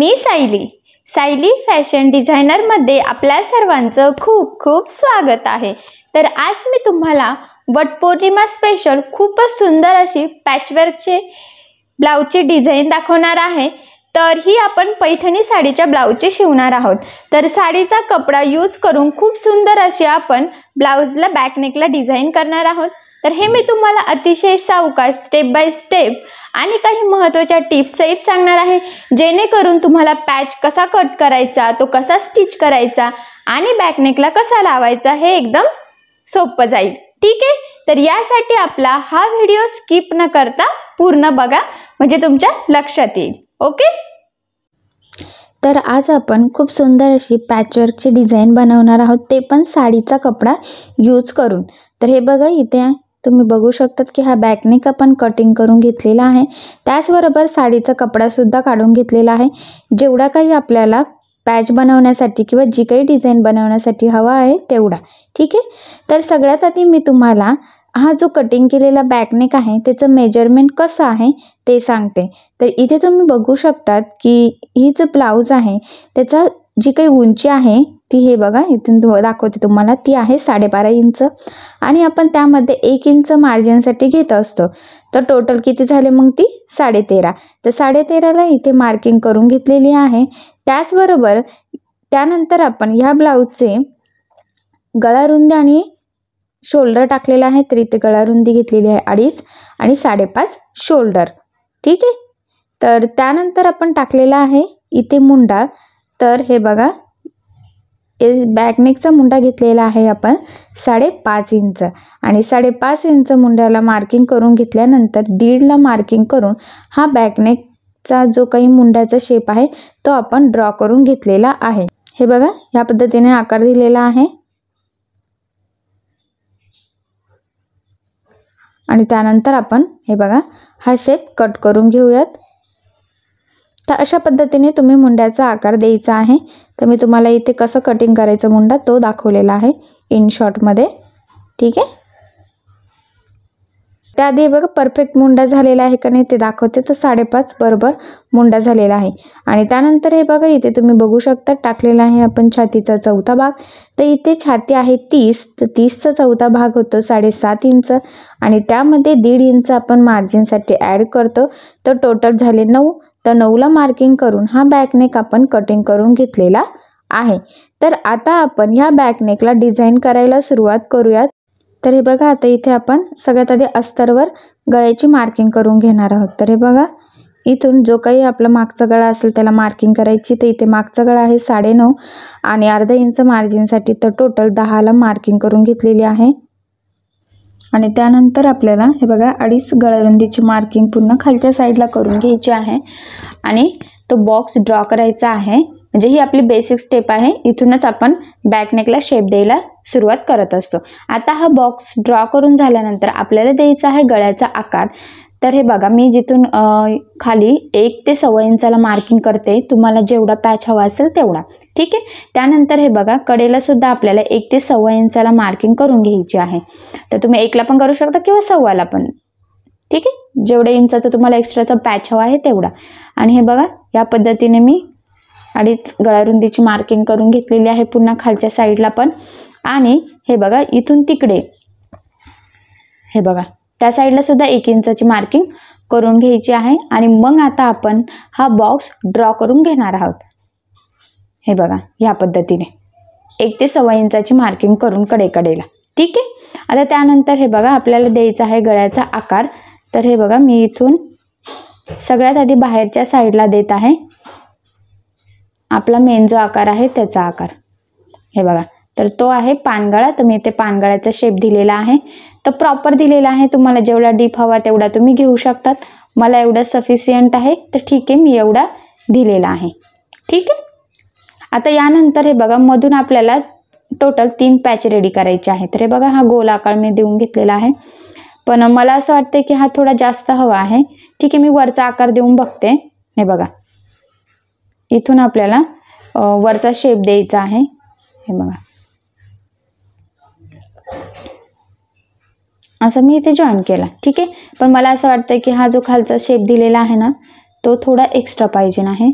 मी Sayali Sayali fashion डिझायनरमध्ये आपल्या सर्वांचं खूप खूप स्वागत आहे तर आज मी तुम्हाला वटपौर्णिमा स्पेशल खूपच सुंदर अशी पॅचवर्कचे ब्लाऊजची डिझाईन दाखवणार आहे तर ही आपण पैठणी साडीच्या ब्लाऊजची शिवणार आहोत तर साडीचा कपडा यूज करून खूप सुंदर अशी आपण ब्लाऊजला बॅकनेकला डिझाईन करणार आहोत तर हे मी तुम्हाला अतिशय सावकाश स्टेप बाय स्टेप आणि काही महत्त्वाच्या टिप्स सहित सांगणार आहे जेणेकरून तुम्हाला पॅच कसा कट करायचा तो कसा स्टिच करायचा आणि बॅकनेकला कसा लावायचा हे एकदम सोपं जाईल ठीक आहे तर यासाठी आपला हा व्हिडिओ स्किप न करता पूर्ण बघा म्हणजे तुमच्या लक्षात येईल ओके तर आज आपण खूप सुंदर अशी पॅचवर्कची डिझाईन बनवणार आहोत ते पण साडीचा कपडा यूज करून तर हे बघा इथे तुम्ही बघू शकतात की हा बॅकनेक आपण कटिंग करून घेतलेला आहे त्याचबरोबर साडीचा कपडासुद्धा काढून घेतलेला आहे जेवढा काही आपल्याला पॅच बनवण्यासाठी किंवा जी काही डिझाईन बनवण्यासाठी हवा आहे तेवढा ठीक आहे तर सगळ्यात आधी मी तुम्हाला हा जो कटिंग केलेला बॅकनेक आहे त्याचं मेजरमेंट कसं आहे ते सांगते तर इथे तुम्ही बघू शकतात की ही जो ब्लाऊज आहे त्याचा जी काही उंची आहे ती हे बघा इथून दाखवते तुम्हाला ती आहे साडेबारा इंच आणि आपण त्यामध्ये एक इंच मार्जिनसाठी घेत असतो तर टोटल किती झाले मग ती साडेतेरा तर तेराला इथे मार्किंग करून घेतलेली आहे त्याचबरोबर त्यानंतर आपण ह्या ब्लाऊजचे गळारुंदी आणि शोल्डर टाकलेला आहे तर इथे गळारुंदी घेतलेली आहे अडीच आणि साडेपाच शोल्डर ठीक आहे तर त्यानंतर आपण टाकलेला आहे इथे मुंडा तर हे बघा ए बॅकनेकचा मुंडा घेतलेला आहे आपण साडेपाच इंच आणि साडेपाच इंच मुंड्याला मार्किंग करून घेतल्यानंतर दीडला मार्किंग करून हा बॅकनेकचा जो काही मुंड्याचा शेप आहे तो आपण ड्रॉ करून घेतलेला आहे हे बघा ह्या पद्धतीने आकार दिलेला आहे आणि त्यानंतर आपण हे बघा हा शेप कट करून घेऊयात तर अशा पद्धतीने तुम्ही मुंड्याचा आकार द्यायचा आहे तर मी तुम्हाला इथे कसं कटिंग करायचं मुंडा तो दाखवलेला आहे इन शॉर्टमध्ये ठीक आहे त्याआधी बघा परफेक्ट मुंडा झालेला आहे का नाही ते दाखवते तर साडेपाच बरोबर मुंडा झालेला आहे आणि त्यानंतर हे बघा इथे तुम्ही बघू शकता टाकलेला आहे आपण छातीचा चौथा भाग तर इथे छाती आहे तीस तर तीसचा चौथा भाग होतो साडेसात इंच आणि त्यामध्ये दीड इंच आपण मार्जिनसाठी ॲड करतो तर टोटल झाले नऊ तर नऊला मार्किंग करून हा बॅकनेक आपण कटिंग करून घेतलेला आहे तर आता आपण ह्या बॅकनेकला डिझाईन करायला सुरुवात करूयात तर हे बघा आता इथे आपण सगळ्यात आधी अस्तरवर गळ्याची मार्किंग करून घेणार आहोत तर हे बघा इथून जो काही आपला मागचा गळा असेल त्याला मार्किंग करायची तर इथे मागचा गळा आहे साडेनऊ आणि अर्धा इंच मार्जिनसाठी तर टोटल दहाला मार्किंग करून घेतलेली आहे आणि त्यानंतर आपल्याला हे बघा अडीच गळरुंदीची मार्किंग पूर्ण खालच्या साईडला करून घ्यायची आहे आणि तो बॉक्स ड्रॉ करायचा आहे म्हणजे ही आपली बेसिक स्टेप आहे इथूनच आपण बॅकनेकला शेप द्यायला सुरुवात करत असतो आता हा बॉक्स ड्रॉ करून झाल्यानंतर आपल्याला द्यायचा आहे गळ्याचा आकार तर हे बघा मी जिथून खाली एक ते सव्वा इंचाला मार्किंग करते तुम्हाला जेवढा पॅच हवा असेल तेवढा ठीक आहे त्यानंतर हे बघा कडेला सुद्धा आपल्याला एक ते सव्वा इंचाला मार्किंग करून घ्यायची आहे तर तुम्ही एकला पण करू शकता किंवा सव्वाला पण ठीक आहे जेवढ्या इंचाचं तुम्हाला एक्स्ट्राचा पॅच हवा आहे तेवढा आणि हे बघा या पद्धतीने मी अडीच गळारुंदीची मार्किंग करून घेतलेली आहे पुन्हा खालच्या साईडला पण आणि हे बघा इथून तिकडे हे बघा त्या साईडला सुद्धा एक इंचाची मार्किंग करून घ्यायची आहे आणि मग आता आपण हा बॉक्स ड्रॉ करून घेणार आहोत हे बघा ह्या पद्धतीने एक ते सव्वा इंचाची मार्किंग करून कडेकडेला ठीक आहे आता त्यानंतर हे बघा आपल्याला द्यायचा आहे गळ्याचा आकार तर हे बघा मी इथून सगळ्यात आधी बाहेरच्या साईडला देत आहे आपला मेन जो आकार आहे त्याचा आकार हे बघा तर तो आहे पानगळा तर मी इथे पानगळ्याचा शेप दिलेला आहे तर प्रॉपर दिलेला आहे तुम्हाला जेवढा डीप हवा तेवढा तुम्ही घेऊ शकतात मला एवढा सफिशियंट आहे तर ठीक आहे मी एवढा दिलेला आहे ठीक आहे आता यानंतर हे बघा मधून आपल्याला टोटल तीन पॅच रेडी करायचे आहे तर हे बघा हा गोल आकार मी देऊन घेतलेला आहे पण मला असं वाटतं की हा थोडा जास्त हवा आहे ठीक आहे मी वरचा आकार देऊन बघते हे बघा इथून आपल्याला वरचा शेप द्यायचा आहे हे बघा असं मी इथे जॉईन केला ठीक आहे पण मला असं वाटतं की हा जो खालचा शेप दिलेला आहे ना तो थोडा एक्स्ट्रा पाहिजे आहे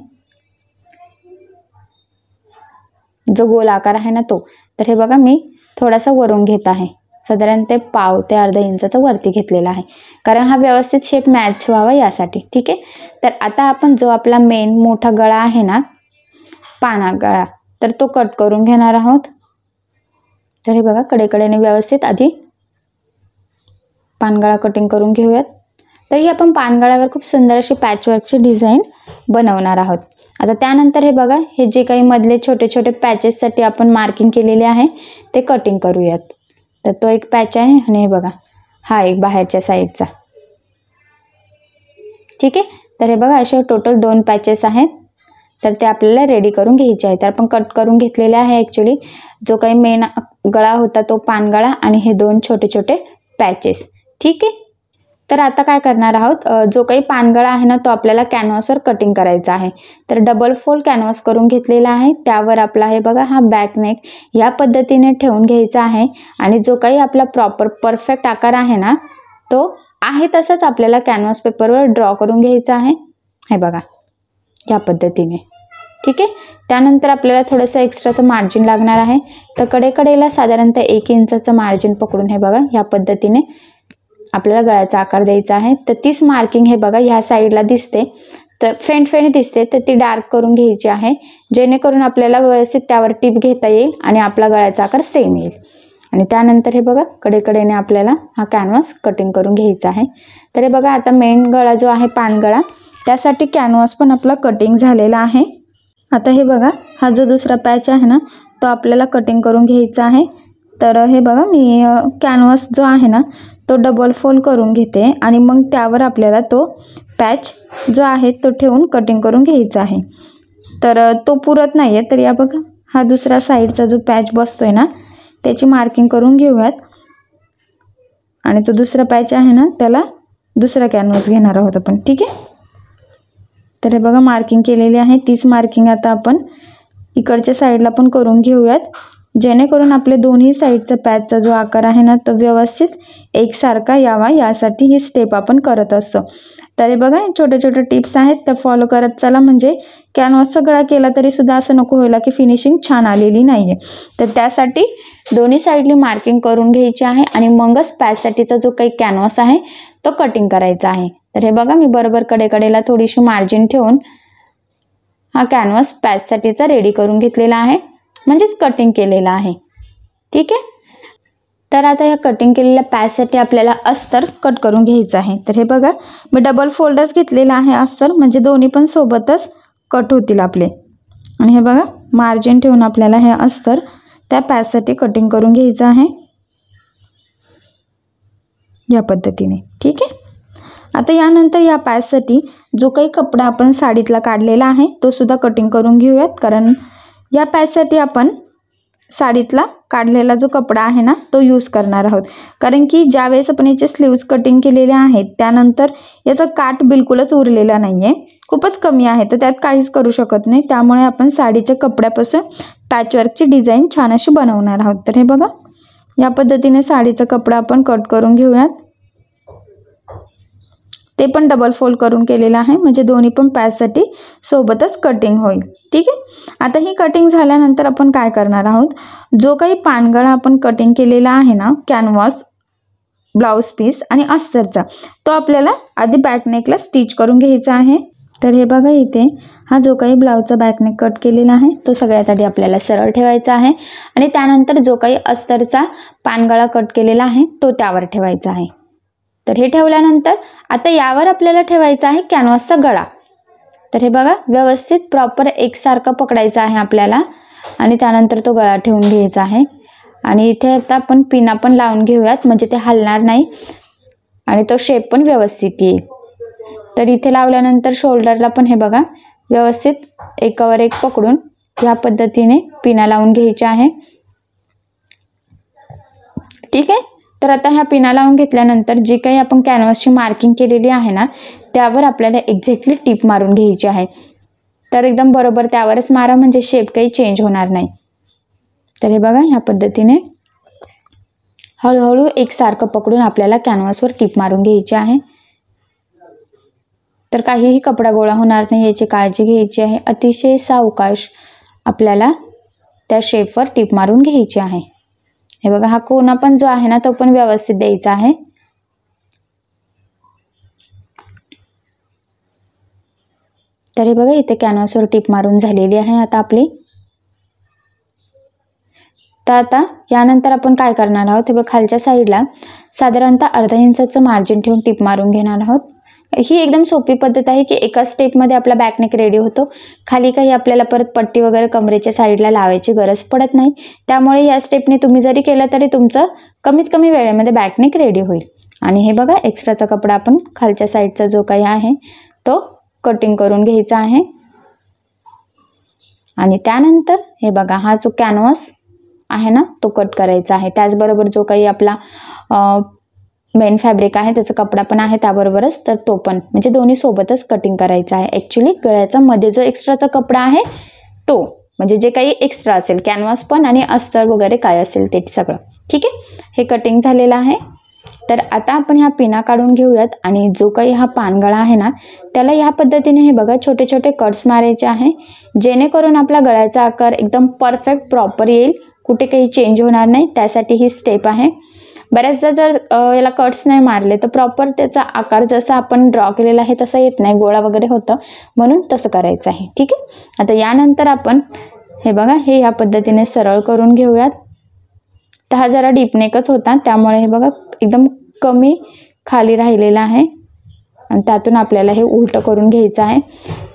जो गोल आकार आहे ना तो तर हे बघा मी थोडासा वरून घेत आहे साधारण ते पाव ते अर्धा इंचाचा वरती घेतलेला आहे कारण हा व्यवस्थित शेप मॅच व्हावा यासाठी ठीक आहे तर आता आपण जो आपला मेन मोठा गळा आहे ना पाना गळा तर तो कट करून घेणार आहोत तर हे बघा कडेकडेने व्यवस्थित आधी पानगळा कटिंग करून घेऊयात तर ही आपण पानगळ्यावर खूप सुंदर अशी पॅचवर्कची डिझाईन बनवणार आहोत आता त्यानंतर हे बघा हे जे काही मधले छोटे छोटे पॅचेससाठी आपण मार्किंग केलेले आहे ते कटिंग करूयात तर तो एक पॅच आहे आणि हे बघा हा एक बाहेरच्या साईडचा ठीक आहे तर हे बघा असे टोटल दोन पॅचेस आहेत तर ते आपल्याला रेडी करून घ्यायचे आहे तर आपण कट करून घेतलेले आहे ॲक्च्युली जो काही मेन गळा होता तो पानगळा आणि हे दोन छोटे छोटे पॅचेस ठीक आहे तर आता काय करणार आहोत जो काही पानगळा आहे ना तो आपल्याला कॅनव्हासवर कटिंग करायचा आहे तर डबल फोल्ड कॅनव्हास करून घेतलेला आहे त्यावर आपला हे बघा हा बॅक नेक या पद्धतीने ठेवून घ्यायचा आहे आणि जो काही आपला प्रॉपर परफेक्ट आकार आहे ना तो आहे तसाच आपल्याला कॅनव्हास पेपरवर ड्रॉ करून घ्यायचा आहे हे बघा या पद्धतीने ठीक आहे त्यानंतर आपल्याला थोडंसं एक्स्ट्राचं मार्जिन लागणार आहे तर कडेकडेला साधारणतः एक इंचाचं मार्जिन पकडून हे बघा या पद्धतीने आपल्याला गळ्याचा आकार द्यायचा आहे तर तीच मार्किंग हे बघा ह्या साईडला दिसते तर फेंट फेंट दिसते तर ती डार्क करून घ्यायची आहे जेणेकरून आपल्याला व्यवस्थित त्यावर टीप घेता येईल आणि आपला गळ्याचा आकार सेम येईल आणि त्यानंतर हे बघा कडेकडेने आपल्याला हा कॅनव्हास कटिंग करून घ्यायचा आहे तर हे बघा आता मेन गळा जो आहे पानगळा त्यासाठी कॅनव्हास पण आपला कटिंग झालेला आहे आता हे बघा हा जो दुसरा पॅच आहे ना तो आपल्याला कटिंग करून घ्यायचा आहे तर हे बघा मी कॅनव्हास जो आहे ना तो डबल फोल्ड करून घेते आणि मग त्यावर आपल्याला तो पॅच जो आहे तो ठेवून कटिंग करून घ्यायचा आहे तर तो पुरत नाही आहे तर या बघा हा दुसरा साईडचा जो पॅच बसतो आहे ना त्याची मार्किंग करून घेऊयात आणि तो दुसरा पॅच आहे ना त्याला दुसरा कॅनव्हास घेणार आहोत आपण ठीक आहे तर हे बघा मार्किंग केलेली आहे तीच मार्किंग आता आपण इकडच्या साईडला पण करून घेऊयात जेणेकरून आपले दोन्ही साईडचा पॅचचा जो आकार आहे ना तो व्यवस्थित एकसारखा यावा यासाठी ही स्टेप आपण करत असतो तरी बघा छोटे छोटे टिप्स आहेत त्या फॉलो करत चला म्हणजे कॅनव्हास सगळा केला तरी सुद्धा असं नको व्हायला की फिनिशिंग छान आलेली नाही आहे तर त्यासाठी दोन्ही साईडली मार्किंग करून घ्यायची आहे आणि मगच पॅचसाठीचा जो काही कॅनव्हास आहे तो कटिंग करायचा आहे तर हे बघा मी बरोबर कडेकडेला थोडीशी मार्जिन ठेवून हा कॅनव्हास पॅचसाठीचा रेडी करून घेतलेला आहे म्हणजेच कटिंग केलेलं आहे ठीक आहे तर आता या कटिंग केलेल्या पॅससाठी आपल्याला अस्तर कट करून घ्यायचं आहे तर हे बघा मी डबल फोल्डच घेतलेला आहे अस्तर म्हणजे दोन्ही पण सोबतच कट होतील आपले आणि हे बघा मार्जिन ठेवून आपल्याला हे अस्तर त्या पॅससाठी कटिंग करून घ्यायचं आहे या पद्धतीने ठीक आहे आता यानंतर या पॅससाठी जो काही कपडा आपण साडीतला काढलेला आहे तो सुद्धा कटिंग करून घेऊयात कारण या पॅचसाठी आपण साडीतला काढलेला जो कपडा आहे ना तो यूज करणार आहोत कारण की ज्यावेळेस आपण याचे स्लीव्ज कटिंग केलेले आहेत त्यानंतर याचा काट बिलकुलच उरलेला नाही आहे खूपच कमी आहे तर त्यात काहीच करू शकत नाही त्यामुळे आपण साडीच्या कपड्यापासून पॅचवर्कची डिझाईन छान अशी बनवणार आहोत तर हे बघा या पद्धतीने साडीचा कपडा आपण कट करून घेऊयात ते पण डबल फोल्ड करून केलेलं आहे म्हणजे दोन्ही पण पॅचसाठी सोबतच कटिंग होईल ठीक आहे आता ही कटिंग झाल्यानंतर आपण काय करणार आहोत जो काही पानगळा आपण कटिंग केलेला आहे ना कॅनव्हास ब्लाऊज पीस आणि अस्तरचा तो आपल्याला आधी बॅकनेकला स्टिच करून घ्यायचा आहे तर हे बघा इथे हा जो काही ब्लाऊजचा बॅकनेक कट केलेला आहे तो सगळ्यात आधी आपल्याला सरळ ठेवायचा आहे आणि त्यानंतर जो काही अस्तरचा पानगळा कट केलेला आहे तो त्यावर ठेवायचा आहे तर हे ठेवल्यानंतर आता यावर आपल्याला ठेवायचा आहे कॅनव्हासचा गळा तर हे बघा व्यवस्थित प्रॉपर एकसारखं पकडायचं आहे आपल्याला आणि त्यानंतर तो गळा ठेवून घ्यायचा आहे आणि इथे आता आपण पिना पण लावून घेऊयात म्हणजे ते हलणार नाही आणि तो शेप पण व्यवस्थित येईल तर इथे लावल्यानंतर शोल्डरला पण हे बघा व्यवस्थित एकावर एक पकडून ह्या पद्धतीने पिना लावून घ्यायचे आहे ठीक आहे तर आता ह्या पिना लावून घेतल्यानंतर जी काही आपण कॅनव्हासची मार्किंग केलेली आहे ना त्यावर आपल्याला एक्झॅक्टली टीप मारून घ्यायची आहे तर एकदम बरोबर त्यावरच मारा म्हणजे शेप काही चेंज होणार नाही तर हे बघा ह्या पद्धतीने हळूहळू एक सारखं पकडून आपल्याला कॅनव्हासवर टीप मारून घ्यायची आहे तर काहीही कपडा गोळा होणार नाही याची काळजी घ्यायची आहे अतिशय सावकाश आपल्याला त्या शेपवर टीप मारून घ्यायची आहे हे बघा हा कोणा पण जो आहे ना तो पण व्यवस्थित द्यायचा आहे तर हे बघा इथे कॅनव्हासवर टीप मारून झालेली आहे आता आपली तर आता यानंतर आपण काय करणार आहोत हे बघा खालच्या साईडला साधारणतः अर्धा इंचाचं मार्जिन ठेवून टीप मारून घेणार आहोत ही एकदम सोपी पद्धत आहे की एका स्टेपमध्ये आपला बॅकनेक रेडी होतो खाली काही आपल्याला परत पट्टी वगैरे कमरेच्या साईडला लावायची गरज पडत नाही त्यामुळे या स्टेपने तुम्ही जरी केलं तरी तुमचं कमीत कमी वेळेमध्ये बॅकनेक रेडी होईल आणि हे बघा एक्स्ट्राचा कपडा आपण खालच्या साईडचा जो काही आहे तो कटिंग करून घ्यायचा आहे आणि त्यानंतर हे बघा हा जो कॅनव्हास आहे ना तो कट करायचा आहे त्याचबरोबर जो काही आपला मेन फॅब्रिक आहे त्याचा कपडा पण आहे त्याबरोबरच तर तो पण म्हणजे दोन्ही सोबतच कटिंग करायचा आहे ॲक्च्युली गळ्याचा मध्ये जो एक्स्ट्राचा कपडा आहे तो म्हणजे जे काही एक्स्ट्रा असेल कॅनव्हास पण आणि अस्तर वगैरे काय असेल ते सगळं ठीक आहे हे कटिंग झालेलं आहे तर आता आपण ह्या पिना काढून घेऊयात आणि जो काही हा पानगळा आहे ना त्याला ह्या पद्धतीने हे बघा छोटे छोटे कट्स मारायचे आहे जेणेकरून आपला गळ्याचा आकार एकदम परफेक्ट प्रॉपर येईल कुठे काही चेंज होणार नाही त्यासाठी ही स्टेप आहे बऱ्याचदा जर याला कट्स नाही मारले तर प्रॉपर त्याचा आकार जसा आपण ड्रॉ केलेला आहे तसा येत नाही गोळा वगैरे होतं म्हणून तसं करायचं आहे ठीक आहे आता यानंतर आपण हे बघा हे ह्या पद्धतीने सरळ करून घेऊयात तर हा जरा डीपनेकच होता त्यामुळे हे बघा एकदम कमी खाली राहिलेला आहे आणि त्यातून आपल्याला हे उलटं करून घ्यायचं आहे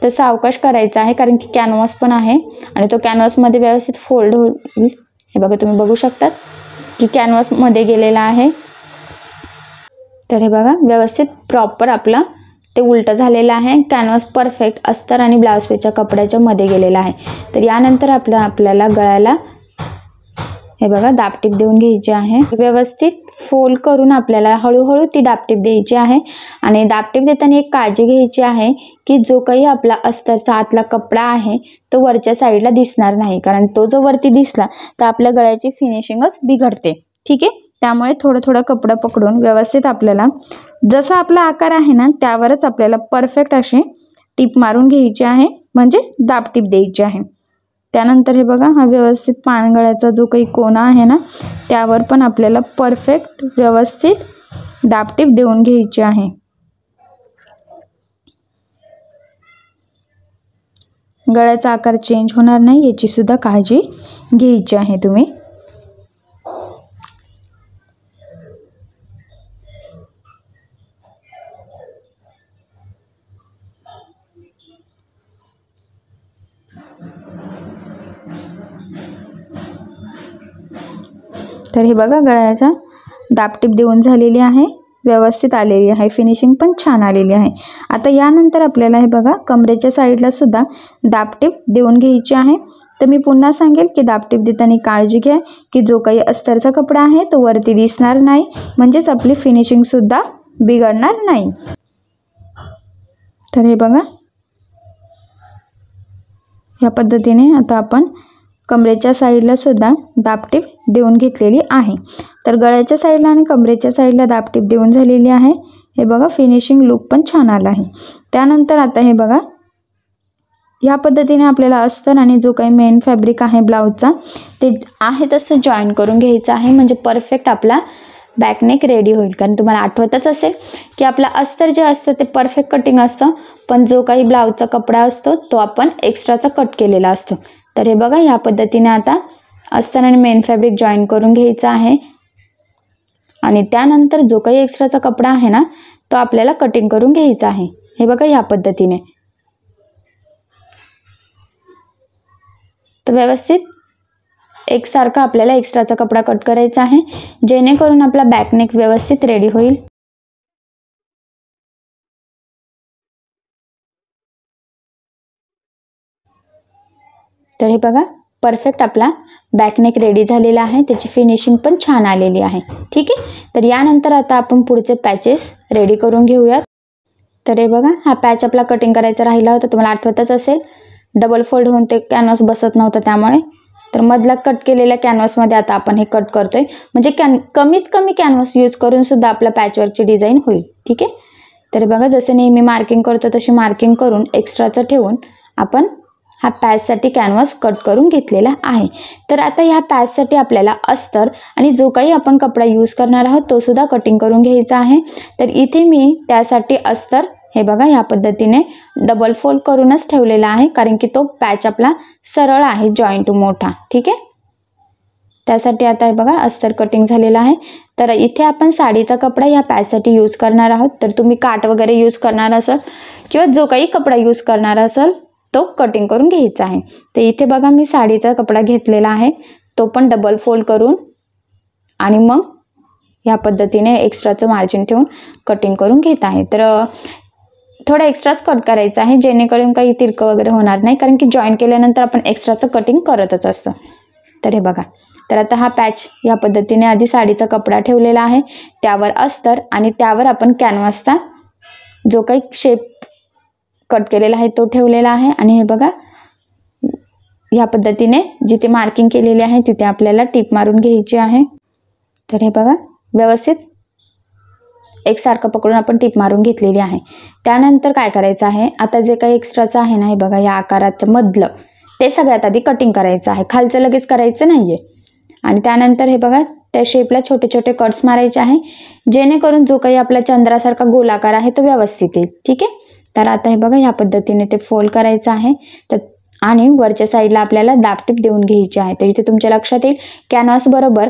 तर सावकाश करायचा आहे कारण की कॅनव्हास पण आहे आणि तो कॅनव्हासमध्ये व्यवस्थित फोल्ड होईल हे बघा तुम्ही बघू शकतात की कॅनव्हासमध्ये गेलेला आहे तर हे बघा व्यवस्थित प्रॉपर आपलं ते उलटं झालेलं आहे कॅनव्हास परफेक्ट अस्तर आणि ब्लाऊज पीसच्या कपड्याच्या मध्ये गेलेला आहे तर यानंतर आपलं आपल्याला गळ्याला हे बघा दापटीप देऊन घ्यायची आहे व्यवस्थित फोल्ड करून आपल्याला हळूहळू ती दापटीप द्यायची आहे आणि दापटीप देताना एक काळजी घ्यायची आहे की जो काही आपला अस्तरचा आतला कपडा आहे तो वरच्या साईडला दिसणार नाही कारण तो जो वरती दिसला तर आपल्या गळ्याची फिनिशिंगच बिघडते ठीक आहे त्यामुळे थोडं थोडं कपडं पकडून व्यवस्थित आपल्याला जसा आपला आकार आहे ना त्यावरच आपल्याला परफेक्ट अशी टीप मारून घ्यायची आहे म्हणजेच दापटीप द्यायची आहे त्यानंतर हे बघा हा व्यवस्थित पानगळ्याचा जो काही कोणा आहे ना त्यावर पण आपल्याला परफेक्ट व्यवस्थित दापटीप देऊन घ्यायची आहे गळ्याचा आकार चेंज होणार नाही याची सुद्धा काळजी घ्यायची आहे तुम्ही तर हे बघा गळ्याच्या दापटीप देऊन झालेली आहे व्यवस्थित आलेली आहे फिनिशिंग पण छान आलेली आहे आता यानंतर आपल्याला हे बघा कमरेच्या साईडला सुद्धा दापटीप देऊन घ्यायची आहे तर मी पुन्हा सांगेल की दापटीप देताना काळजी घ्या की जो काही अस्तरचा कपडा आहे तो वरती दिसणार नाही म्हणजेच आपली फिनिशिंगसुद्धा बिघडणार नाही तर हे बघा या पद्धतीने आता आपण कमरेच्या साईडला सुद्धा दापटीप देऊन घेतलेली आहे तर गळ्याच्या साईडला आणि कमरेच्या साईडला दापटीप देऊन झालेली आहे हे बघा फिनिशिंग लुक पण छान आला आहे त्यानंतर आता हे बघा ह्या पद्धतीने आपल्याला अस्तर आणि जो काही मेन फॅब्रिक आहे ब्लाऊजचा ते आहे तसं जॉईन करून घ्यायचं आहे म्हणजे परफेक्ट आपला बॅकनेक रेडी होईल कारण तुम्हाला आठवतच असेल की आपला अस्तर जे असतं ते परफेक्ट कटिंग असतं पण जो काही ब्लाऊजचा कपडा असतो तो आपण एक्स्ट्राचा कट केलेला असतो तर हे बघा ह्या पद्धतीने आता असताना मेन फॅब्रिक जॉईन करून घ्यायचा आहे आणि त्यानंतर जो काही एक्स्ट्राचा कपडा आहे ना तो आपल्याला कटिंग करून घ्यायचा आहे हे बघा ह्या पद्धतीने तर व्यवस्थित एकसारखा आपल्याला एक्स्ट्राचा कपडा कट करायचा आहे जेणेकरून आपला बॅकनेक व्यवस्थित रेडी होईल तर हे बघा परफेक्ट आपला बॅकनेक रेडी झालेला आहे त्याची फिनिशिंग पण छान आलेली आहे ठीक आहे तर यानंतर आता आपण पुढचे पॅचेस रेडी करून घेऊयात तर हे बघा हा पॅच आपला कटिंग करायचा राहिला होता तुम्हाला आठवतच असेल डबल फोल्ड होऊन ते कॅनव्हास बसत नव्हतं त्यामुळे तर मधला कट केलेल्या कॅनव्हासमध्ये आता आपण हे कट करतोय म्हणजे कॅन कमीत कमी कॅनव्हास यूज करून सुद्धा आपला पॅचवर्कची डिझाईन होईल ठीक आहे तर बघा जसे नेहमी मार्किंग करतो तशी मार्किंग करून एक्स्ट्राचं ठेवून आपण हा पॅचसाठी कॅनव्हास कट करून घेतलेला आहे तर आता ह्या पॅचसाठी आपल्याला अस्तर आणि जो काही आपण कपडा यूज करणार आहोत तो सुद्धा कटिंग करून घ्यायचा आहे तर इथे मी त्यासाठी अस्तर हे बघा या पद्धतीने डबल फोल्ड करूनच ठेवलेला आहे कारण की तो पॅच आपला सरळ आहे जॉईंट मोठा ठीक आहे त्यासाठी आता हे बघा अस्तर कटिंग झालेला आहे तर इथे आपण साडीचा कपडा या पॅचसाठी यूज करणार आहोत तर तुम्ही काट वगैरे यूज करणार असाल किंवा जो काही कपडा यूज करणार असाल तो कटिंग करून घ्यायचा आहे तर इथे बघा मी साडीचा कपडा घेतलेला आहे तो पण डबल फोल्ड करून आणि मग ह्या पद्धतीने एक्स्ट्राचं मार्जिन ठेवून कटिंग करून घेत आहे तर थोडा एक्स्ट्राच कट करायचा आहे जेणेकरून काही तिरकं वगैरे होणार नाही कारण की जॉईन केल्यानंतर आपण एक्स्ट्राचं कटिंग करतच असतो तर हे बघा तर आता हा पॅच या पद्धतीने आधी साडीचा कपडा ठेवलेला आहे त्यावर अस्तर आणि त्यावर आपण कॅनव्हासचा जो काही शेप कट केलेला आहे तो ठेवलेला आहे आणि हे बघा ह्या पद्धतीने जिथे मार्किंग केलेली आहे तिथे आपल्याला टीप मारून घ्यायची आहे तर हे बघा व्यवस्थित एकसारखं पकडून आपण टिप मारून घेतलेली आहे त्यानंतर काय करायचं आहे आता जे काही एक्स्ट्राचं आहे ना हे बघा या आकाराचं मधलं ते सगळ्यात आधी कटिंग करायचं आहे खालचं लगेच करायचं नाही आहे आणि त्यानंतर हे बघा त्या शेपला छोटे छोटे कट्स मारायचे आहे जेणेकरून जो काही आपला चंद्रासारखा गोलाकार आहे तो व्यवस्थित येईल ठीक आहे तर आता हे बघा ह्या पद्धतीने ते फोल्ड करायचं आहे तर आणि वरच्या साईडला आपल्याला दाबटीप देऊन घ्यायची आहे तर इथे तुमच्या लक्षात येईल कॅनव्हास बरोबर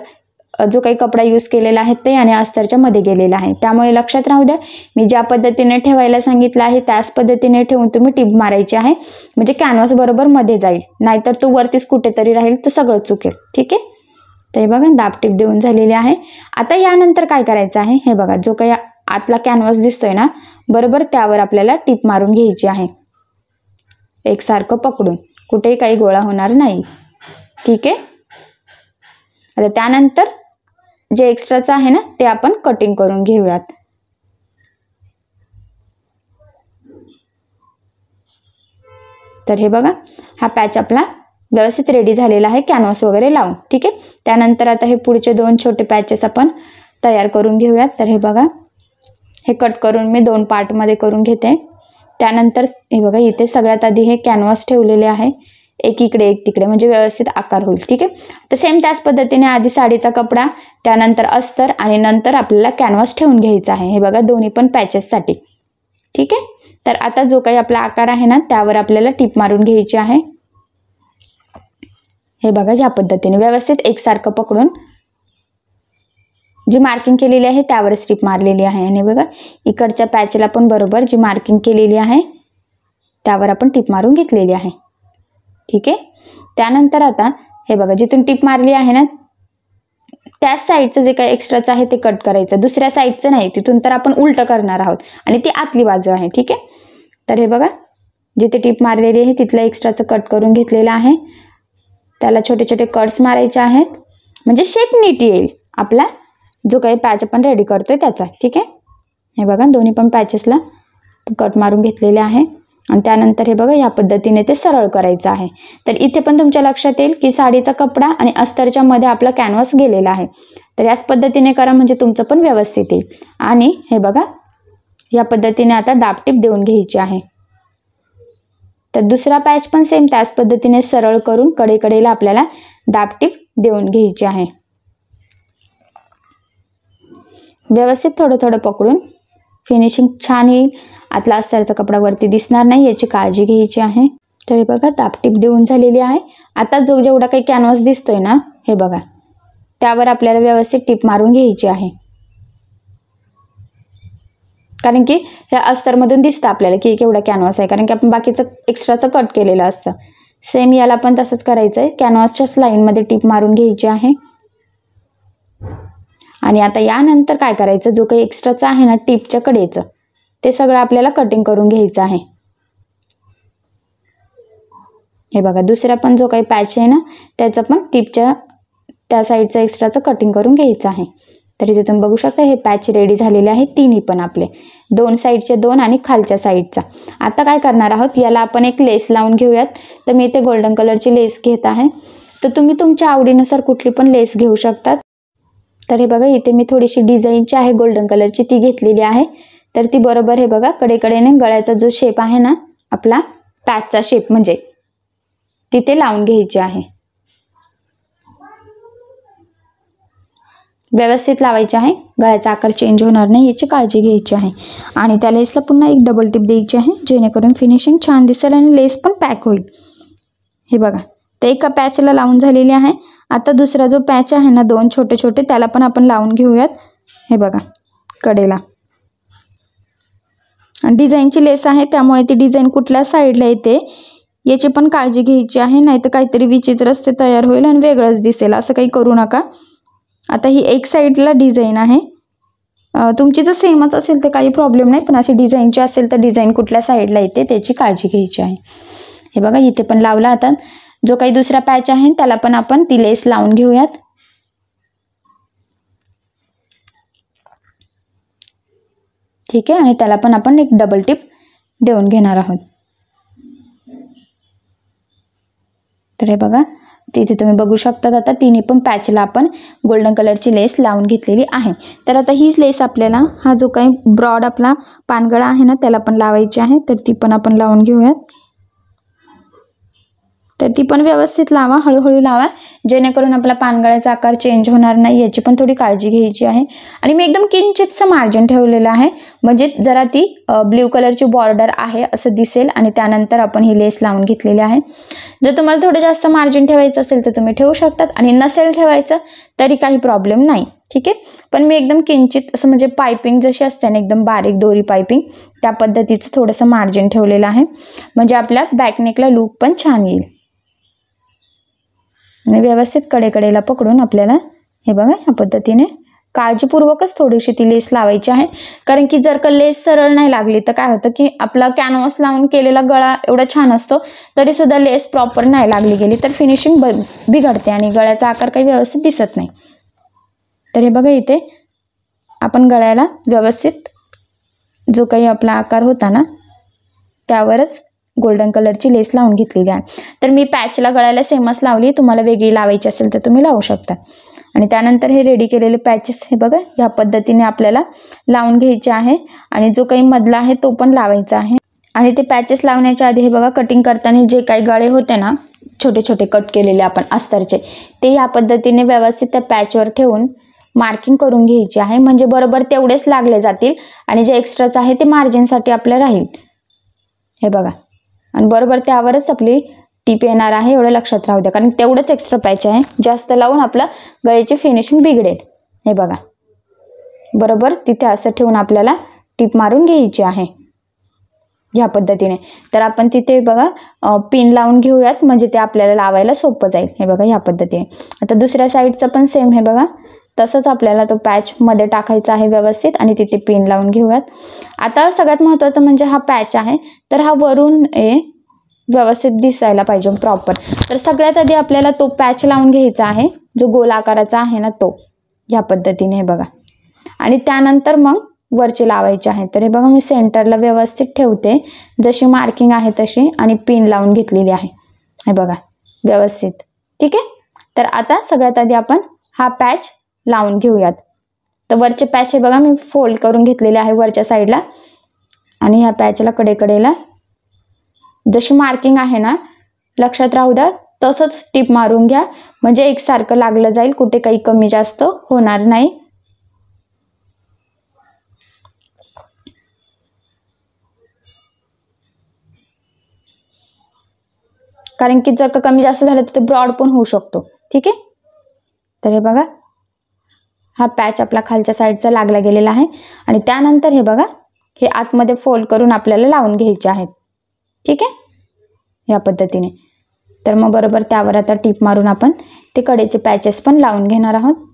जो काही कपडा यूज केलेला आहे ते आणि अस्तरच्या मध्ये गेलेला आहे त्यामुळे लक्षात राहू द्या मी ज्या पद्धतीने ठेवायला सांगितलं आहे त्याच पद्धतीने ठेवून तुम्ही टिप मारायची आहे म्हणजे कॅनव्हास बरोबर मध्ये जाईल नाहीतर तो वरतीच कुठेतरी राहील तर सगळं चुकेल ठीक आहे तर हे बघा दाबटीप देऊन झालेली आहे आता यानंतर काय करायचं आहे हे बघा जो काही आतला कॅनव्हास दिसतोय ना बरोबर त्यावर आपल्याला टीप मारून घ्यायची आहे एकसारखं पकडून कुठेही काही गोळा होणार नाही ठीक आहे आता त्यानंतर जे एक्स्ट्राचं आहे ना ते आपण कटिंग करून घेऊयात तर हे बघा हा पॅच आपला व्यवस्थित रेडी झालेला आहे कॅनव्हास वगैरे लावून ठीक आहे त्यानंतर आता हे पुढचे दोन छोटे पॅचेस आपण तयार करून घेऊयात तर हे बघा हे कट करून मी दोन पार्टमध्ये करून घेते त्यानंतर हे बघा इथे सगळ्यात आधी हे कॅनव्हास ठेवलेले आहे एक इकडे एक तिकडे म्हणजे व्यवस्थित आकार होईल ठीक आहे तर सेम त्याच पद्धतीने आधी साडीचा कपडा त्यानंतर अस्तर आणि नंतर आपल्याला कॅनव्हास ठेवून घ्यायचा आहे हे बघा दोन्ही पण पॅचेससाठी ठीक आहे तर आता जो काही आपला आकार आहे ना त्यावर आपल्याला टीप मारून घ्यायची आहे हे बघा ह्या पद्धतीने व्यवस्थित एकसारखं पकडून जी मार्किंग केलेली आहे त्यावर स्ट्रीप मारलेली आहे आणि बघा इकडच्या पॅचला पण बरोबर जी मार्किंग केलेली आहे त्यावर आपण टीप मारून घेतलेली आहे ठीक आहे त्यानंतर आता हे बघा जिथून टीप मारली आहे ना त्याच साईडचं जे काही एक्स्ट्राचं आहे ते कट करायचं दुसऱ्या साईडचं नाही तिथून तर आपण उलटं करणार आहोत आणि ती आतली बाजू आहे ठीक आहे तर हे बघा जिथे टीप मारलेली आहे तिथलं एक्स्ट्राचं कट करून घेतलेलं आहे त्याला छोटे छोटे कट्स मारायचे आहेत म्हणजे शेप नीट येईल आपला जो काही पॅच आपण रेडी करतो त्याचा ठीक आहे हे बघा दोन्ही पण पॅचेसला कट मारून घेतलेले आहे आणि त्यानंतर हे बघा या पद्धतीने ते सरळ करायचं आहे तर इथे पण तुमच्या लक्षात येईल की साडीचा कपडा आणि अस्तरच्या मध्ये आपला कॅनव्हास गेलेला आहे तर याच पद्धतीने करा म्हणजे तुमचं पण व्यवस्थित येईल आणि हे बघा या पद्धतीने आता दाबटीप देऊन घ्यायची आहे तर दुसरा पॅच पण सेम त्याच पद्धतीने सरळ करून कडेकडेला आपल्याला दाबटीप देऊन घ्यायची आहे व्यवस्थित थोडं थोडं पकडून फिनिशिंग छान येईल आतला अस्तरचा कपडा वरती दिसणार नाही याची काळजी घ्यायची आहे तर हे बघा तापटीप देऊन झालेली आहे आता जो जेवढा काही कॅनव्हास दिसतोय ना हे बघा त्यावर आपल्याला व्यवस्थित टीप मारून घ्यायची आहे कारण की ह्या अस्तरमधून दिसतं आपल्याला की केवढा कॅनव्हास आहे कारण की आपण बाकीचं एक्स्ट्राचं कट केलेलं असतं सेम याला पण तसंच करायचं आहे कॅनव्हासच्याच लाईनमध्ये टीप मारून घ्यायची आहे आणि आता यानंतर काय करायचं जो काही एक्स्ट्राचा आहे ना टिपच्या कडेचं ते सगळं आपल्याला कटिंग करून घ्यायचं आहे हे बघा दुसरा पण जो काही पॅच आहे ना त्याचं पण टिपच्या त्या साईडचं एक्स्ट्राचं कटिंग करून घ्यायचं आहे तर इथे तुम्ही बघू शकता हे पॅच रेडी झालेले आहे तिन्ही पण आपले दोन साईडचे दोन आणि खालच्या साईडचा आता काय करणार आहोत याला आपण एक लेस लावून घेऊयात तर मी इथे गोल्डन कलरची लेस घेत आहे तर तुम्ही तुमच्या आवडीनुसार कुठली पण लेस घेऊ शकतात तर हे बघा इथे मी थोडीशी डिझाईनची आहे गोल्डन कलरची ती घेतलेली आहे तर ती बरोबर हे बघा कडेकडेने गळ्याचा जो शेप आहे ना आपला पॅचचा शेप म्हणजे तिथे लावून घ्यायची आहे व्यवस्थित लावायची आहे गळ्याचा आकार चेंज होणार नाही याची काळजी घ्यायची आहे आणि त्या लेसला पुन्हा एक डबल टिप द्यायची आहे जेणेकरून फिनिशिंग छान दिसेल आणि लेस पण पॅक होईल हे बघा ते एका पॅचला लावून झालेली आहे आता दुसरा जो पॅच आहे ना दोन छोटे छोटे त्याला पण आपण लावून घेऊयात हे बघा कडेला डिझाईनची लेस आहे त्यामुळे ती डिझाईन कुठल्या साईडला येते याची पण काळजी घ्यायची आहे नाहीतर काहीतरी विचित्र ते तयार होईल आणि वेगळंच दिसेल असं काही करू नका आता ही एक साईडला डिझाईन आहे तुमची जर सेमच असेल तर काही प्रॉब्लेम नाही पण अशी डिझाईनची असेल तर डिझाईन कुठल्या साईडला येते त्याची काळजी घ्यायची आहे हे बघा इथे पण लावला आता जो काही दुसरा पॅच आहे त्याला पण आपण ती लेस लावून घेऊयात ठीक आहे आणि त्याला पण आपण एक डबल टिप देऊन घेणार आहोत तर हे बघा तिथे तुम्ही बघू शकतात आता तिन्ही पण पॅचला आपण गोल्डन कलरची लेस लावून घेतलेली आहे तर आता हीच लेस आपल्याला हा जो काही ब्रॉड आपला पानगळा आहे ना त्याला पण लावायची आहे तर ती पण आपण लावून घेऊयात तर ती पण व्यवस्थित लावा हळूहळू लावा जेणेकरून आपला पानगळ्याचा आकार चेंज होणार नाही याची पण थोडी काळजी घ्यायची आहे आणि मी एकदम किंचितचं मार्जिन ठेवलेलं आहे म्हणजे जरा ती ब्ल्यू कलरची बॉर्डर आहे असं दिसेल आणि त्यानंतर आपण ही लेस लावून घेतलेली आहे जर तुम्हाला थोडं जास्त मार्जिन ठेवायचं असेल तर तुम्ही ठेवू शकतात आणि नसेल ठेवायचं तरी काही प्रॉब्लेम नाही ठीक आहे पण मी एकदम किंचित असं म्हणजे पायपिंग जशी असते ना एकदम बारीक दोरी पायपिंग त्या पद्धतीचं थोडंसं मार्जिन ठेवलेलं आहे म्हणजे आपल्या बॅकनेकला लूक पण छान येईल आणि व्यवस्थित कडेकडेला पकडून आपल्याला हे बघा ह्या पद्धतीने काळजीपूर्वकच थोडीशी ती लेस लावायची आहे कारण की जर का लेस सरळ नाही लागली तर काय होतं की आपला कॅनव्हास लावून केलेला गळा एवढा छान असतो तरी सुद्धा लेस प्रॉपर नाही लागली गेली तर फिनिशिंग बिघडते आणि गळ्याचा आकार काही व्यवस्थित दिसत नाही तर हे बघा इथे आपण गळ्याला व्यवस्थित जो काही आपला आकार होता ना त्यावरच गोल्डन कलरची लेस लावून घेतलेली आहे तर मी पॅचला गळायला सेमच लावली तुम्हाला वेगळी लावायची असेल तर तुम्ही लावू शकता आणि त्यानंतर हे रेडी केलेले पॅचेस हे बघा ह्या पद्धतीने आपल्याला लावून घ्यायचे आहे आणि जो काही मधला आहे तो पण लावायचा आहे आणि ते पॅचेस लावण्याच्या आधी हे बघा कटिंग करताना जे काही गळे होते ना छोटे छोटे कट केलेले आपण अस्तरचे ते ह्या पद्धतीने व्यवस्थित त्या पॅचवर ठेवून मार्किंग करून घ्यायची आहे म्हणजे बरोबर तेवढेच लागले जातील आणि जे एक्स्ट्राचं आहे ते मार्जिनसाठी आपलं राहील हे बघा आणि बरोबर त्यावरच आपली टीप येणार आहे एवढं लक्षात राहू द्या कारण तेवढंच एक्स्ट्रा पाहिजे आहे जास्त लावून आपलं गळ्याची फिनिशिंग बिघडेल हे बघा बरोबर तिथे असं ठेवून आपल्याला टीप मारून घ्यायची आहे ह्या पद्धतीने तर आपण तिथे बघा पिन लावून घेऊयात म्हणजे ते आपल्याला लावायला सोपं जाईल हे बघा ह्या पद्धतीने आता दुसऱ्या साईडचं पण सेम हे बघा तसंच आपल्याला तो पॅचमध्ये टाकायचा आहे व्यवस्थित आणि तिथे पिन लावून घेऊयात आता सगळ्यात महत्त्वाचं म्हणजे हा पॅच आहे तर हा वरून ए व्यवस्थित दिसायला पाहिजे प्रॉपर तर सगळ्यात आधी आपल्याला तो पॅच लावून घ्यायचा आहे जो गोल आकाराचा आहे ना तो ह्या पद्धतीने हे बघा आणि त्यानंतर मग वरची लावायची आहे तर हे बघा मी सेंटरला व्यवस्थित ठेवते जशी मार्किंग आहे तशी आणि पिन लावून घेतलेली आहे हे बघा व्यवस्थित ठीक आहे तर आता सगळ्यात आधी आपण हा पॅच लावून घेऊयात तर वरचे पॅच हे बघा मी फोल्ड करून घेतलेले आहे वरच्या साईडला आणि ह्या पॅचला कडेकडेला जशी मार्किंग आहे ना लक्षात राहू द्या तसंच टिप मारून घ्या म्हणजे एकसारखं लागलं जाईल कुठे काही कमी जास्त होणार नाही कारण की जर का कमी जास्त झालं तर ते ब्रॉड पण होऊ शकतो ठीक आहे तर हे बघा हा पॅच आपला खालच्या साईडचा लागला गेलेला आहे आणि त्यानंतर हे बघा हे आतमध्ये फोल्ड करून आपल्याला लावून घ्यायचे आहेत ठीक आहे या पद्धतीने तर मग बरोबर त्यावर आता टीप मारून आपण ते कडेचे पॅचेस पण लावून घेणार आहोत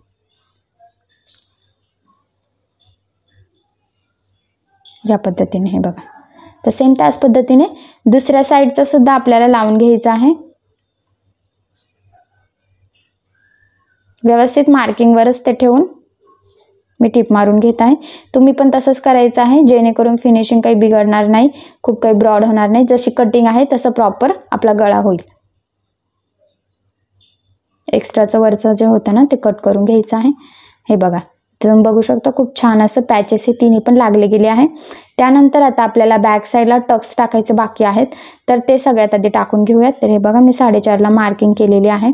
या पद्धतीने हे बघा तर सेम त्याच पद्धतीने दुसऱ्या साईडचा सुद्धा आपल्याला लावून घ्यायचा आहे व्यवस्थित मार्किंगवरच ते ठेवून मी टिप मारून घेत आहे तुम्ही पण तसंच करायचं आहे जेणेकरून फिनिशिंग काही बिघडणार नाही खूप काही ब्रॉड होणार नाही जशी कटिंग आहे तसं प्रॉपर आपला गळा होईल एक्स्ट्राचं वरचं जे होतं ना ते कट करून घ्यायचं आहे हे बघा तुम्ही बघू शकता खूप छान असं पॅचेस हे तिन्ही पण लागले गेले आहे त्यानंतर आता आपल्याला बॅक साईडला टक्स टाकायचे बाकी आहेत तर ते सगळ्यात आधी टाकून घेऊयात तर हे बघा मी साडेचारला मार्किंग केलेली आहे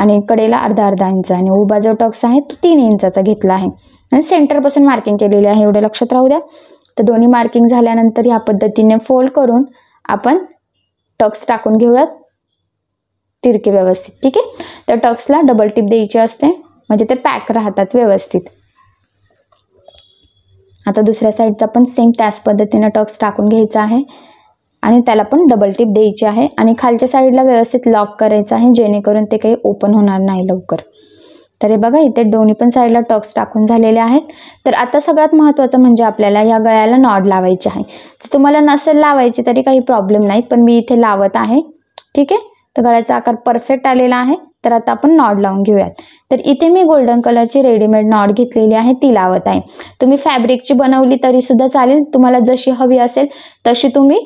आणि कडेला अर्धा अर्धा इंच आणि उभा जो टक्स आहे तो तीन इंचाचा घेतला आहे आणि सेंटरपासून मार्किंग केलेली आहे एवढं लक्षात राहू द्या तर दोन्ही मार्किंग झाल्यानंतर ह्या पद्धतीने फोल्ड करून आपण टक्स टाकून घेऊयात तिरके व्यवस्थित ठीक आहे तर टक्सला डबल टिप द्यायची असते म्हणजे ते पॅक राहतात व्यवस्थित आता दुसऱ्या साईडचा पण सेम त्याच पद्धतीनं टक्स टाकून घ्यायचा आहे आणि त्याला पण डबल टिप द्यायची आहे आणि खालच्या साईडला व्यवस्थित लॉक करायचं आहे जेणेकरून ते काही ओपन होणार नाही लवकर तर हे बघा इथे दोन्ही पण साईडला टक्स टाकून झालेले आहेत तर आता सगळ्यात महत्त्वाचं म्हणजे आपल्याला ह्या गळ्याला नॉड लावायची आहे तुम्हाला नसेल लावायची तरी काही प्रॉब्लेम नाही पण मी इथे लावत आहे ठीक आहे तर गळ्याचा आकार परफेक्ट आलेला आहे तर आता आपण नॉड लावून घेऊयात तर इथे मी गोल्डन कलरची रेडीमेड नॉड घेतलेली आहे ती लावत आहे तुम्ही फॅब्रिकची बनवली तरी सुद्धा चालेल तुम्हाला जशी हवी असेल तशी तुम्ही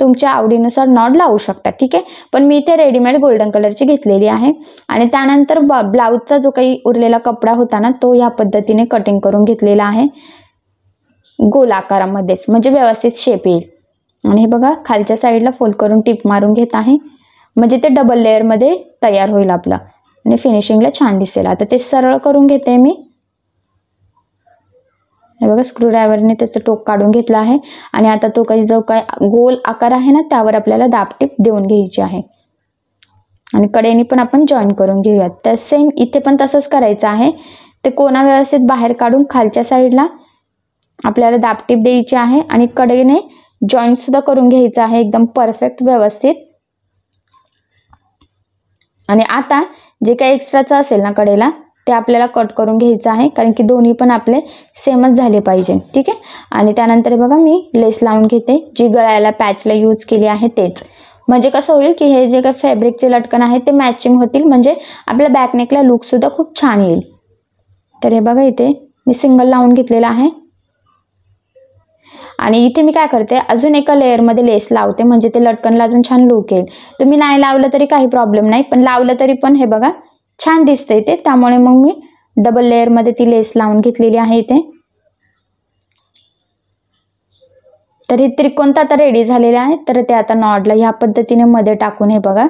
तुमच्या आवडीनुसार नॉड लावू शकता ठीक आहे पण मी इथे रेडीमेड गोल्डन कलरची घेतलेली आहे आणि त्यानंतर ब ब्लाऊजचा जो काही उरलेला कपडा होता ना तो ह्या पद्धतीने कटिंग करून घेतलेला आहे गोल आकारामध्येच म्हणजे व्यवस्थित शेप येईल आणि हे बघा खालच्या साईडला फोल्ड करून टिप मारून घेत आहे म्हणजे ते डबल लेअरमध्ये तयार होईल आपलं आणि फिनिशिंगला छान दिसेल आता ते सरळ करून घेते मी बघा स्क्रूड्रायव्हरने त्याचं टोक काढून घेतलं आहे आणि आता तो काही जो काय गोल आकार आहे ना त्यावर आपल्याला दापटीप देऊन घ्यायची आहे आणि कडेने पण आपण जॉईन करून घेऊयात तर सेम इथे पण तसंच करायचं आहे ते कोणा व्यवस्थित बाहेर काढून खालच्या साईडला आपल्याला दापटीप द्यायची आहे आणि कडेने सुद्धा करून घ्यायचं आहे एकदम परफेक्ट व्यवस्थित आणि आता जे काही एक्स्ट्राचं असेल ना कडेला ते आपल्याला कट करून घ्यायचं आहे कारण की दोन्ही पण आपले सेमच झाले पाहिजे ठीक आहे आणि त्यानंतर बघा मी लेस लावून घेते जी गळ्याला पॅचला यूज केली आहे तेच म्हणजे कसं होईल की हे जे काही फॅब्रिकचे लटकन आहे ते मॅचिंग होतील म्हणजे आपल्या बॅकनेकला लुकसुद्धा खूप छान येईल तर हे बघा इथे मी सिंगल लावून घेतलेला आहे आणि इथे मी काय करते अजून एका लेअरमध्ये लेस लावते म्हणजे ते लटकनला अजून छान लुक येईल तुम्ही नाही लावलं तरी काही प्रॉब्लेम नाही पण लावलं तरी पण हे बघा छान आहे ते त्यामुळे मग मी डबल लेअरमध्ये ती लेस लावून घेतलेली आहे इथे तर हे त्रिकोणता आता रेडी झालेले आहे तर ते आता नॉडला ह्या पद्धतीने मध्ये टाकून हे बघा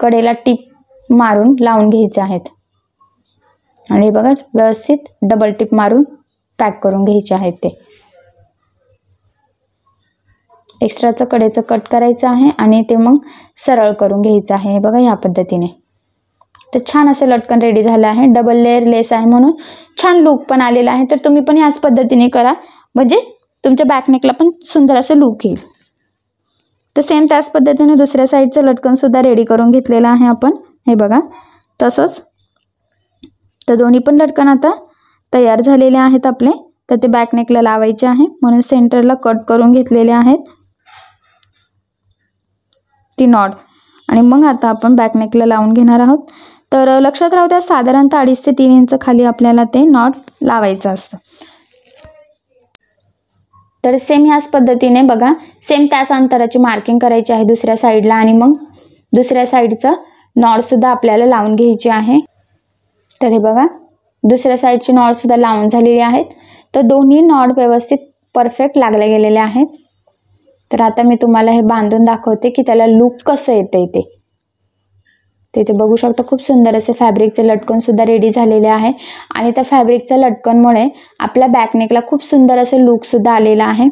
कडेला टिप मारून लावून घ्यायचे आहेत आणि हे बघा व्यवस्थित डबल टिप मारून पॅक करून घ्यायचे आहेत ते एक्स्ट्राचं कडेचं कट करायचं आहे आणि ते मग सरळ करून घ्यायचं आहे हे बघा ह्या पद्धतीने तर छान असं लटकन रेडी झालं आहे डबल लेअर लेस आहे म्हणून छान लूक पण आलेला आहे तर तुम्ही पण ह्याच पद्धतीने करा म्हणजे तुमच्या बॅकनेकला पण सुंदर असं लूक येईल तर सेम त्याच पद्धतीने दुसऱ्या साईडचं सुद्धा रेडी करून घेतलेलं आहे आपण हे बघा तसंच तर दोन्ही पण लटकन आता तयार झालेले आहेत आपले तर ते बॅकनेकला लावायचे आहे म्हणून सेंटरला कट करून घेतलेले आहेत ती नॉट आणि मग आता आपण बॅकनेकला लावून घेणार आहोत तर लक्षात राहू द्या साधारणतः अडीच ते तीन इंच खाली आपल्याला ते नॉट लावायचं असतं तर सेम ह्याच पद्धतीने बघा सेम त्याच अंतराची मार्किंग करायची आहे दुसऱ्या साईडला आणि मग दुसऱ्या साईडचं नॉडसुद्धा आपल्याला लावून घ्यायची आहे तर हे बघा दुसऱ्या साईडची नॉडसुद्धा लावून झालेली आहेत तर दोन्ही नॉड व्यवस्थित परफेक्ट लागले गेलेले आहेत तर आता मी तुम्हाला हे बांधून दाखवते की त्याला लूक कसं येतं ते तिथे बघू शकता खूप सुंदर असे फॅब्रिकचे लटकन सुद्धा रेडी झालेले आहे आणि त्या फॅब्रिकच्या लटकनमुळे आपल्या बॅकनेकला खूप सुंदर असे लुकसुद्धा आलेला आहे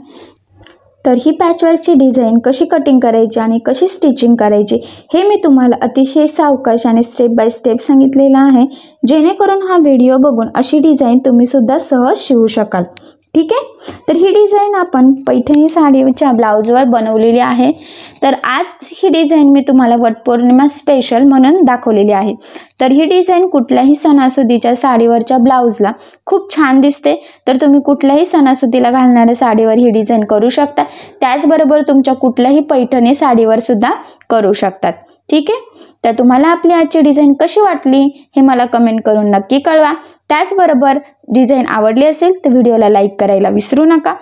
तर ही पॅचवर्कची डिझाईन कशी कटिंग करायची आणि कशी स्टिचिंग करायची हे मी तुम्हाला अतिशय सावकाश आणि स्टेप बाय स्टेप सांगितलेलं आहे जेणेकरून हा व्हिडिओ बघून अशी डिझाईन तुम्ही सुद्धा सहज शिवू शकाल ठीक आहे तर ही डिझाईन आपण पैठणी साडीच्या ब्लाऊजवर बनवलेली आहे तर आज ही डिझाईन मी तुम्हाला वटपौर्णिमा स्पेशल म्हणून दाखवलेली आहे तर ही डिझाईन कुठल्याही सणासुदीच्या साडीवरच्या ब्लाऊजला खूप छान दिसते तर तुम्ही कुठल्याही सणासुदीला घालणाऱ्या साडीवर ही डिझाईन करू शकता त्याचबरोबर तुमच्या कुठल्याही पैठणी साडीवर सुद्धा करू शकतात ठीक आहे तर तुम्हाला आपली आजची डिझाईन कशी वाटली हे मला कमेंट करून नक्की कळवा त्याचबरोबर डिझाईन आवडली असेल तर व्हिडिओला लाईक करायला विसरू नका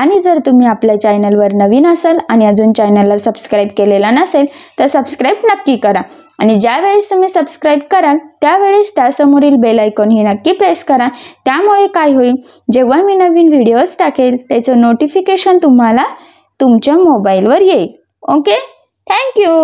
आणि जर तुम्ही आपल्या चॅनलवर नवीन असाल आणि अजून चॅनलला सबस्क्राईब केलेला नसेल तर सबस्क्राईब नक्की करा आणि ज्यावेळेस तुम्ही सबस्क्राईब कराल त्यावेळेस त्यासमोरील बेल आयकॉन ही नक्की प्रेस करा त्यामुळे काय होईल जेव्हा मी नवीन व्हिडिओज टाकेल त्याचं नोटिफिकेशन तुम्हाला तुमच्या मोबाईलवर येईल ओके थँक्यू